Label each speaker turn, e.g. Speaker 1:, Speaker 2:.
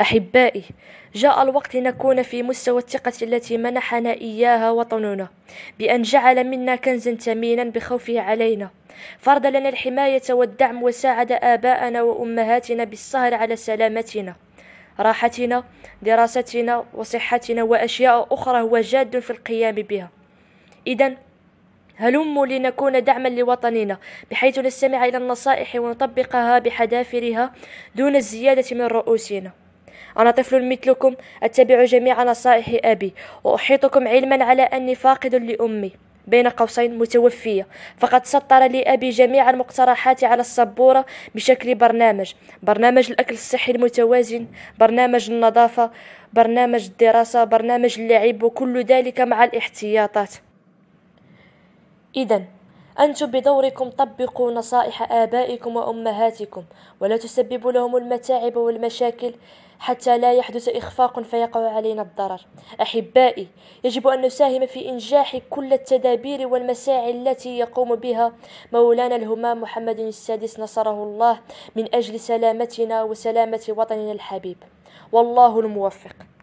Speaker 1: أحبائي جاء الوقت لنكون في مستوى الثقة التي منحنا إياها وطننا بأن جعل منا كنزا ثمينا بخوفه علينا فرض لنا الحماية والدعم وساعد آباءنا وأمهاتنا بالسهر على سلامتنا راحتنا دراستنا وصحتنا وأشياء أخرى هو جاد في القيام بها إذا هلموا لنكون دعما لوطننا بحيث نستمع إلى النصائح ونطبقها بحذافرها دون الزيادة من رؤوسنا أنا طفل مثلكم أتبع جميع نصائح أبي وأحيطكم علما على أني فاقد لأمي بين قوسين متوفية فقد سطر لي أبي جميع المقترحات على السبورة بشكل برنامج برنامج الأكل الصحي المتوازن برنامج النظافة برنامج الدراسة برنامج اللعب وكل ذلك مع الاحتياطات إذا أنتم بدوركم طبقوا نصائح آبائكم وأمهاتكم ولا تسببوا لهم المتاعب والمشاكل حتى لا يحدث إخفاق فيقع علينا الضرر أحبائي يجب أن نساهم في إنجاح كل التدابير والمساعي التي يقوم بها مولانا الهمام محمد السادس نصره الله من أجل سلامتنا وسلامة وطننا الحبيب والله الموفق